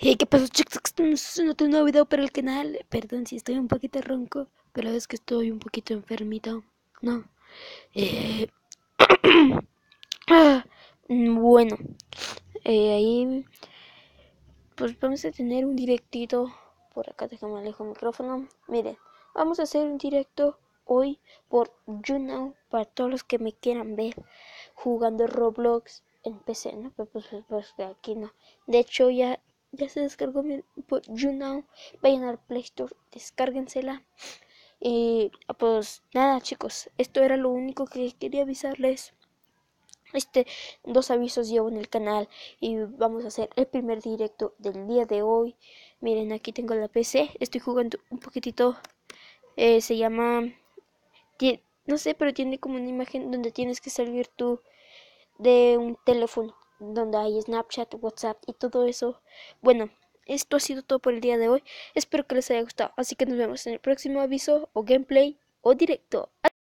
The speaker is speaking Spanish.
Hey, ¿qué pasó chicos? No tengo un nuevo video para el canal. Perdón si estoy un poquito ronco, pero es que estoy un poquito enfermito. No. Eh... Ah, bueno. Eh, ahí... Pues vamos a tener un directito. Por acá déjame lejos el micrófono. Miren, vamos a hacer un directo hoy por YouNow para todos los que me quieran ver jugando Roblox en PC, ¿no? Pues, pues, pues aquí no. De hecho ya ya se descargó mi pues, YouNow. Vayan al Play Store, descárguensela. Y pues nada chicos, esto era lo único que quería avisarles. Este, dos avisos llevo en el canal y vamos a hacer el primer directo del día de hoy. Miren, aquí tengo la PC, estoy jugando un poquitito. Eh, se llama... No sé, pero tiene como una imagen donde tienes que servir tú de un teléfono donde hay Snapchat, WhatsApp y todo eso. Bueno, esto ha sido todo por el día de hoy. Espero que les haya gustado. Así que nos vemos en el próximo aviso o gameplay o directo.